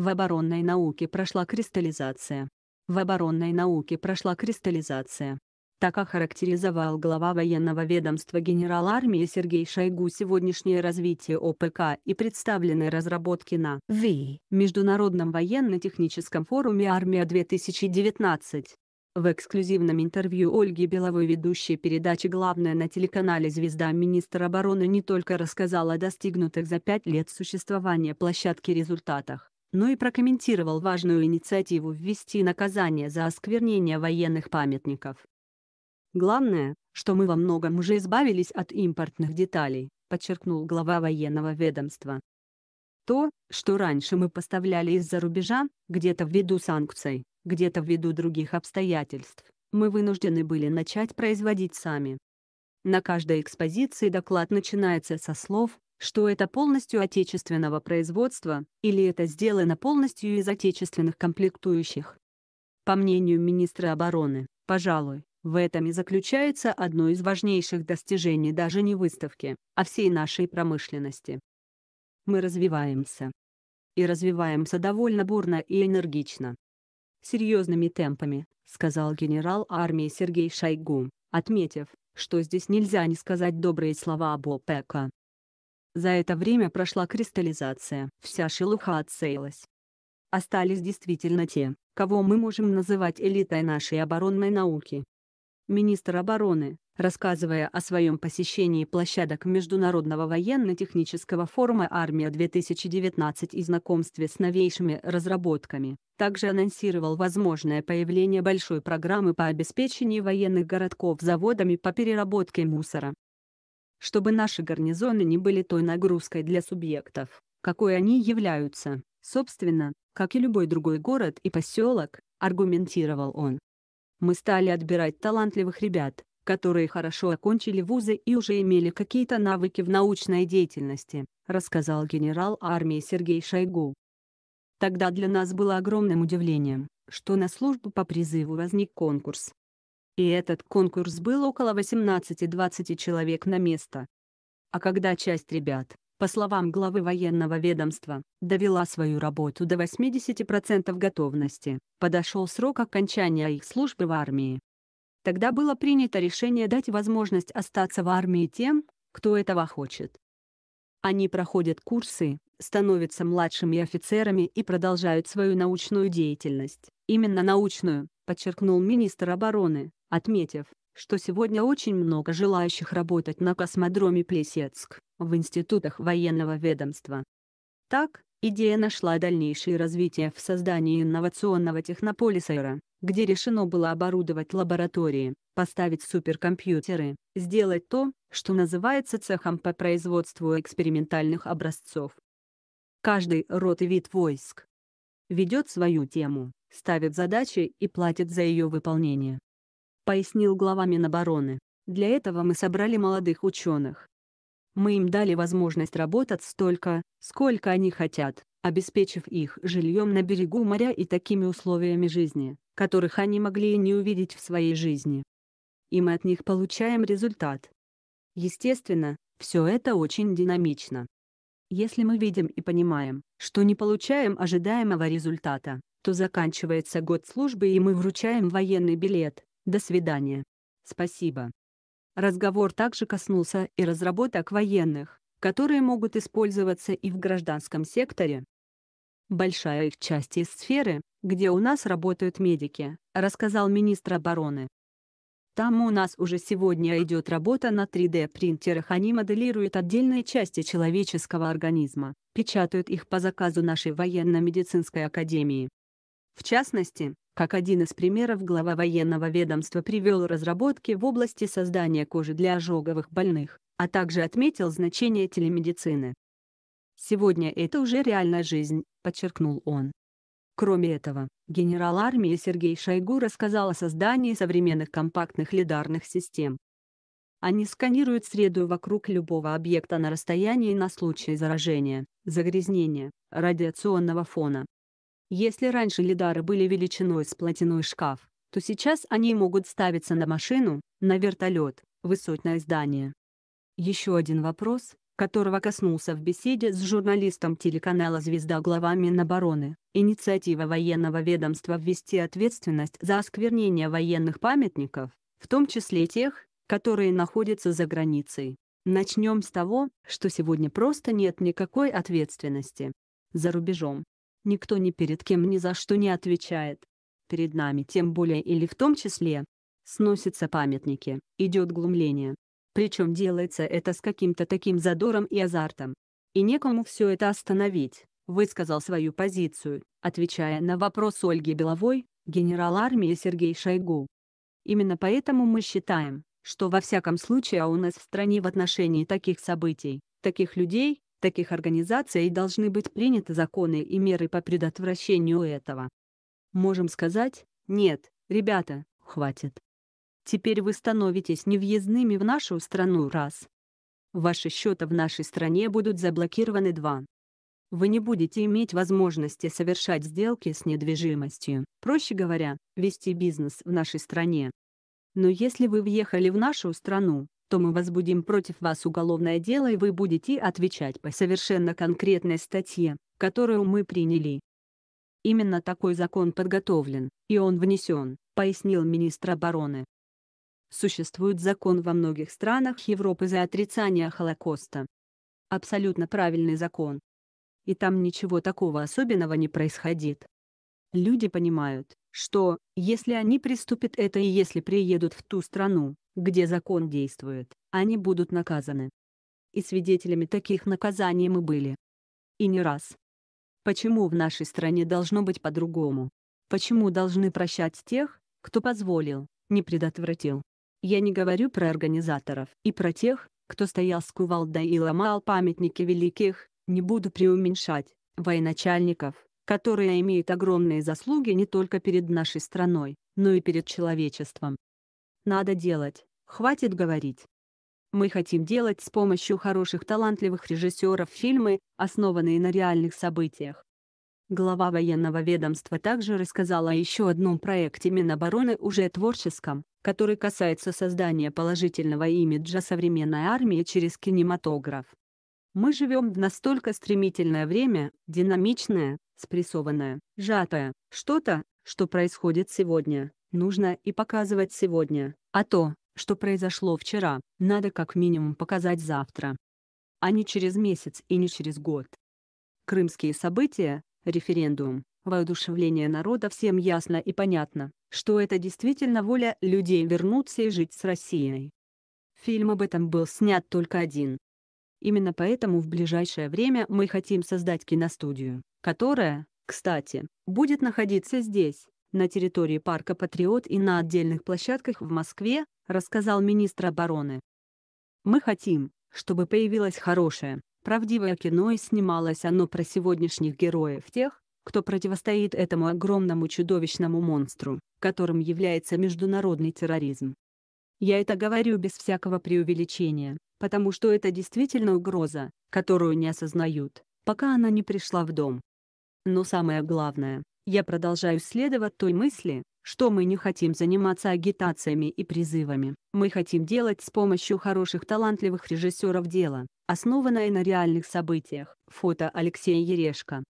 В оборонной науке прошла кристаллизация. В оборонной науке прошла кристаллизация. Так охарактеризовал глава военного ведомства генерал армии Сергей Шойгу сегодняшнее развитие ОПК и представленные разработки на ВИ Международном военно-техническом форуме «Армия-2019». В эксклюзивном интервью Ольги Беловой ведущей передачи «Главное» на телеканале «Звезда» министр обороны не только рассказал о достигнутых за пять лет существования площадки результатах, но и прокомментировал важную инициативу ввести наказание за осквернение военных памятников. «Главное, что мы во многом уже избавились от импортных деталей», подчеркнул глава военного ведомства. То, что раньше мы поставляли из-за рубежа, где-то ввиду санкций, где-то ввиду других обстоятельств, мы вынуждены были начать производить сами. На каждой экспозиции доклад начинается со слов что это полностью отечественного производства или это сделано полностью из отечественных комплектующих. По мнению министра обороны, пожалуй, в этом и заключается одно из важнейших достижений даже не выставки, а всей нашей промышленности. Мы развиваемся. И развиваемся довольно бурно и энергично. «Серьезными темпами», — сказал генерал армии Сергей Шойгу, отметив, что здесь нельзя не сказать добрые слова об ОПК. За это время прошла кристаллизация. Вся шелуха отсеялась. Остались действительно те, кого мы можем называть элитой нашей оборонной науки. Министр обороны, рассказывая о своем посещении площадок Международного военно-технического форума «Армия-2019» и знакомстве с новейшими разработками, также анонсировал возможное появление большой программы по обеспечению военных городков заводами по переработке мусора чтобы наши гарнизоны не были той нагрузкой для субъектов, какой они являются, собственно, как и любой другой город и поселок, аргументировал он. Мы стали отбирать талантливых ребят, которые хорошо окончили вузы и уже имели какие-то навыки в научной деятельности, рассказал генерал армии Сергей Шойгу. Тогда для нас было огромным удивлением, что на службу по призыву возник конкурс, и этот конкурс был около 18-20 человек на место. А когда часть ребят, по словам главы военного ведомства, довела свою работу до 80% готовности, подошел срок окончания их службы в армии. Тогда было принято решение дать возможность остаться в армии тем, кто этого хочет. Они проходят курсы, становятся младшими офицерами и продолжают свою научную деятельность. Именно научную, подчеркнул министр обороны отметив, что сегодня очень много желающих работать на космодроме Плесецк, в институтах военного ведомства. Так, идея нашла дальнейшее развитие в создании инновационного технополиса где решено было оборудовать лаборатории, поставить суперкомпьютеры, сделать то, что называется цехом по производству экспериментальных образцов. Каждый род и вид войск ведет свою тему, ставит задачи и платит за ее выполнение пояснил глава Минобороны. Для этого мы собрали молодых ученых. Мы им дали возможность работать столько, сколько они хотят, обеспечив их жильем на берегу моря и такими условиями жизни, которых они могли и не увидеть в своей жизни. И мы от них получаем результат. Естественно, все это очень динамично. Если мы видим и понимаем, что не получаем ожидаемого результата, то заканчивается год службы и мы вручаем военный билет, до свидания. Спасибо. Разговор также коснулся и разработок военных, которые могут использоваться и в гражданском секторе. Большая их часть из сферы, где у нас работают медики, рассказал министр обороны. Там у нас уже сегодня идет работа на 3D-принтерах. Они моделируют отдельные части человеческого организма, печатают их по заказу нашей военно-медицинской академии. В частности, как один из примеров, глава военного ведомства привел разработки в области создания кожи для ожоговых больных, а также отметил значение телемедицины. «Сегодня это уже реальная жизнь», — подчеркнул он. Кроме этого, генерал армии Сергей Шойгу рассказал о создании современных компактных лидарных систем. Они сканируют среду вокруг любого объекта на расстоянии на случай заражения, загрязнения, радиационного фона, если раньше лидары были величиной с платяной шкаф, то сейчас они могут ставиться на машину, на вертолет, высотное здание. Еще один вопрос, которого коснулся в беседе с журналистом телеканала «Звезда» глава Минобороны, инициатива военного ведомства ввести ответственность за осквернение военных памятников, в том числе тех, которые находятся за границей. Начнем с того, что сегодня просто нет никакой ответственности. За рубежом Никто ни перед кем ни за что не отвечает. Перед нами тем более или в том числе. Сносятся памятники, идет глумление. Причем делается это с каким-то таким задором и азартом. И некому все это остановить, высказал свою позицию, отвечая на вопрос Ольги Беловой, генерал армии Сергей Шойгу. Именно поэтому мы считаем, что во всяком случае а у нас в стране в отношении таких событий, таких людей, таких организаций должны быть приняты законы и меры по предотвращению этого. Можем сказать, нет, ребята, хватит. Теперь вы становитесь невъездными в нашу страну раз. Ваши счета в нашей стране будут заблокированы два. Вы не будете иметь возможности совершать сделки с недвижимостью, проще говоря, вести бизнес в нашей стране. Но если вы въехали в нашу страну, то мы возбудим против вас уголовное дело и вы будете отвечать по совершенно конкретной статье, которую мы приняли. Именно такой закон подготовлен, и он внесен, пояснил министр обороны. Существует закон во многих странах Европы за отрицание Холокоста. Абсолютно правильный закон. И там ничего такого особенного не происходит. Люди понимают, что, если они приступят это и если приедут в ту страну, где закон действует, они будут наказаны. И свидетелями таких наказаний мы были. И не раз. Почему в нашей стране должно быть по-другому? Почему должны прощать тех, кто позволил, не предотвратил? Я не говорю про организаторов и про тех, кто стоял с кувалдой и ломал памятники великих, не буду преуменьшать, военачальников, которая имеет огромные заслуги не только перед нашей страной, но и перед человечеством. Надо делать, хватит говорить. Мы хотим делать с помощью хороших талантливых режиссеров фильмы, основанные на реальных событиях. Глава военного ведомства также рассказала о еще одном проекте Минобороны уже творческом, который касается создания положительного имиджа современной армии через кинематограф. Мы живем в настолько стремительное время, динамичное, спрессованное, сжатое. Что-то, что происходит сегодня, нужно и показывать сегодня, а то, что произошло вчера, надо как минимум показать завтра. А не через месяц и не через год. Крымские события, референдум, воодушевление народа всем ясно и понятно, что это действительно воля людей вернуться и жить с Россией. Фильм об этом был снят только один, Именно поэтому в ближайшее время мы хотим создать киностудию, которая, кстати, будет находиться здесь, на территории парка «Патриот» и на отдельных площадках в Москве, рассказал министр обороны. Мы хотим, чтобы появилось хорошее, правдивое кино и снималось оно про сегодняшних героев тех, кто противостоит этому огромному чудовищному монстру, которым является международный терроризм. Я это говорю без всякого преувеличения, потому что это действительно угроза, которую не осознают, пока она не пришла в дом. Но самое главное, я продолжаю следовать той мысли, что мы не хотим заниматься агитациями и призывами. Мы хотим делать с помощью хороших талантливых режиссеров дело, основанное на реальных событиях. Фото Алексея Ерешко.